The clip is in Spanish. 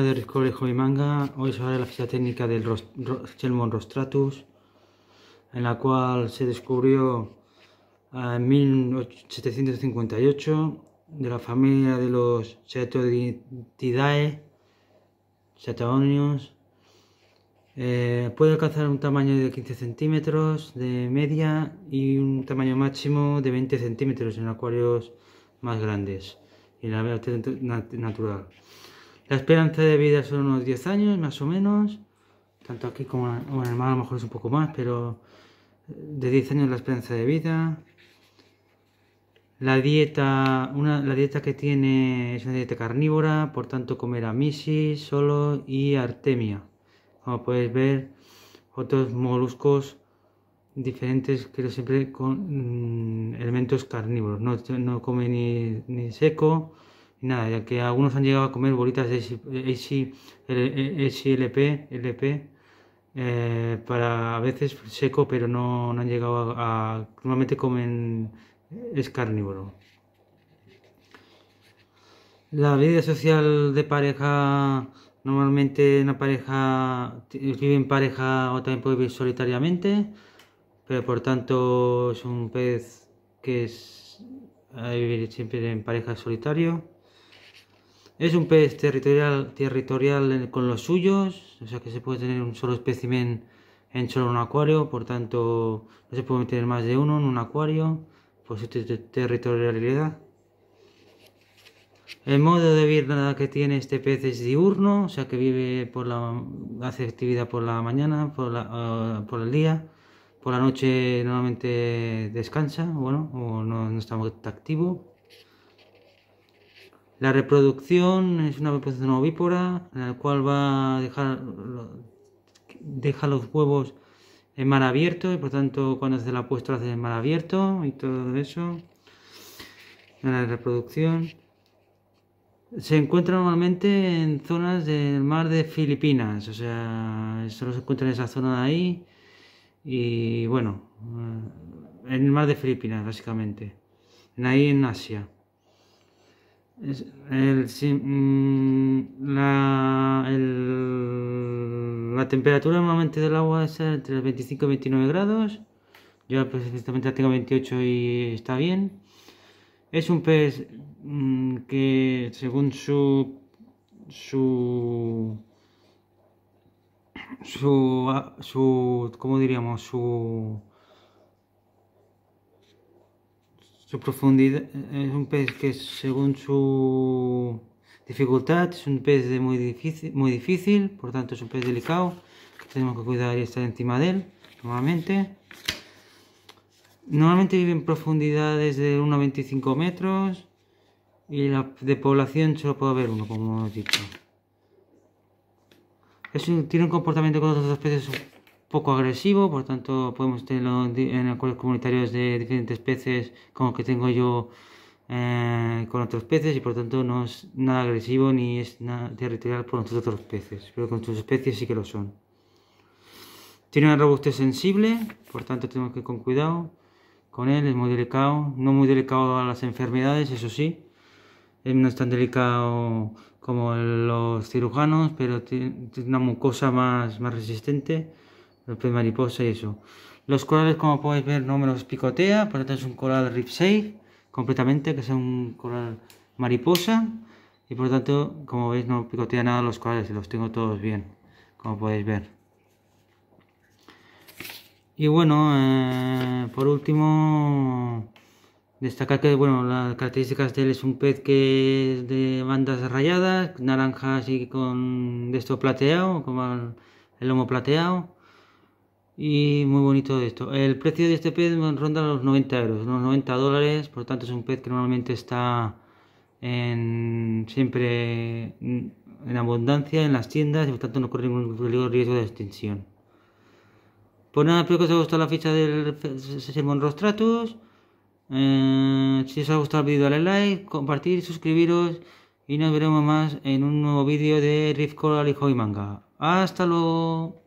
de Riscole y Manga, hoy os de la ficha técnica del Rostratus, en la cual se descubrió eh, en 1758 de la familia de los Chetodidae, cetaonios eh, puede alcanzar un tamaño de 15 centímetros de media y un tamaño máximo de 20 centímetros en acuarios más grandes y en la vida natural. La esperanza de vida son unos 10 años, más o menos. Tanto aquí como en, el mar a lo mejor es un poco más, pero eh, de 10 años la esperanza de vida. La dieta, la dieta que tiene es una dieta carnívora, por tanto comer misis solo y artemia. Como podéis ver, otros moluscos diferentes, pero siempre con mm, elementos carnívoros. No, come ni seco, y nada, ya que algunos han llegado a comer bolitas de SLP, e, LP, eh, para a veces seco, pero no, han llegado a, Normalmente comen... Eh, es carnívoro. La vida social de pareja... Normalmente una pareja vive en pareja o también puede vivir solitariamente, pero por tanto es un pez que es a vivir siempre en pareja solitario. Es un pez territorial, territorial con los suyos, o sea que se puede tener un solo espécimen en solo un acuario, por tanto no se puede tener más de uno en un acuario, por su territorialidad. El modo de vida que tiene este pez es diurno, o sea que vive por la hace actividad por la mañana, por, la, ah, por el día, por la noche normalmente descansa, bueno, o no, no está muy activo. La reproducción es una reproducción ovípora, en la cual va a dejar deja los huevos en mar abierto y por tanto cuando hace la puesta hace en mar abierto y todo eso. en La reproducción. Se encuentra normalmente en zonas del mar de Filipinas, o sea, solo se encuentra en esa zona de ahí y bueno, en el mar de Filipinas básicamente, ahí en Asia. Es el, mm, la, el, la, temperatura normalmente del agua es entre 25 y 29 grados. Yo precisamente tengo 28 y está bien. Es un pez mm, que según su, su su su cómo diríamos su profundidad eh, es un pez que según su dificultad es un pez de muy, difícil, muy difícil, por tanto es un pez delicado. Tenemos que cuidar y estar encima de él, normalmente. Normalmente vive en profundidades de 1 a 25 metros y la de población solo puede haber uno, como he dicho. tiene un comportamiento con dos peces poco agresivo, por tanto podemos tenerlo en acuerdos comunitarios de diferentes peces como que tengo yo eh, con otros peces y por tanto no es nada agresivo ni es nada territorial por nosotros otros peces, pero con sus especies sí que lo son. Tiene una robustez sensible, por tanto tenemos que ir con cuidado con él, es muy delicado, no muy delicado a las enfermedades, eso sí, no es tan delicado como los cirujanos, pero tiene una mucosa más, más resistente el pez Mariposa y eso. Los corales, como podéis ver, no me los picotea, por lo tanto es un coral rip completamente, que es un coral mariposa. Y por lo tanto, como veis, no picotea nada los corales, los tengo todos bien, como podéis ver. Y bueno, eh, por último, destacar que bueno, las características de él es un pez que es de bandas rayadas, naranjas y con esto plateado, como el lomo plateado y muy bonito esto. El precio de este pez ronda los 90 euros, unos 90 dólares. Por lo tanto, es un pez que normalmente está en, siempre en abundancia en las tiendas y por tanto no corre ningún riesgo de extinción. Pues nada, espero que os haya gustado la ficha del Sermon Rostratus. Eh, si os ha gustado el vídeo, dale like, compartir, suscribiros y nos veremos más en un nuevo vídeo de Rift Coral y Hoy Manga. ¡Hasta luego!